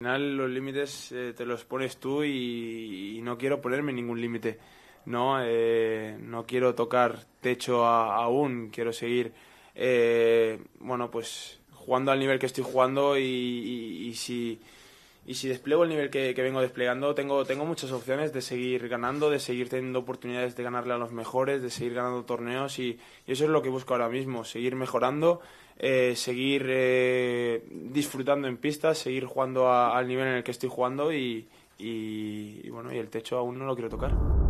Al final los límites eh, te los pones tú y, no quiero ponerme ningún límite. No, eh, no quiero tocar techo aún, quiero seguir, eh, bueno, pues jugando al nivel que estoy jugando y si y si despliego el nivel que, vengo desplegando, tengo, tengo muchas opciones de seguir ganando, de seguir teniendo oportunidades de ganarle a los mejores, de seguir ganando torneos y, eso es lo que busco ahora mismo, seguir mejorando, eh, seguir eh, disfrutando en pistas, seguir jugando al nivel en el que estoy jugando y bueno, y el techo aún no lo quiero tocar.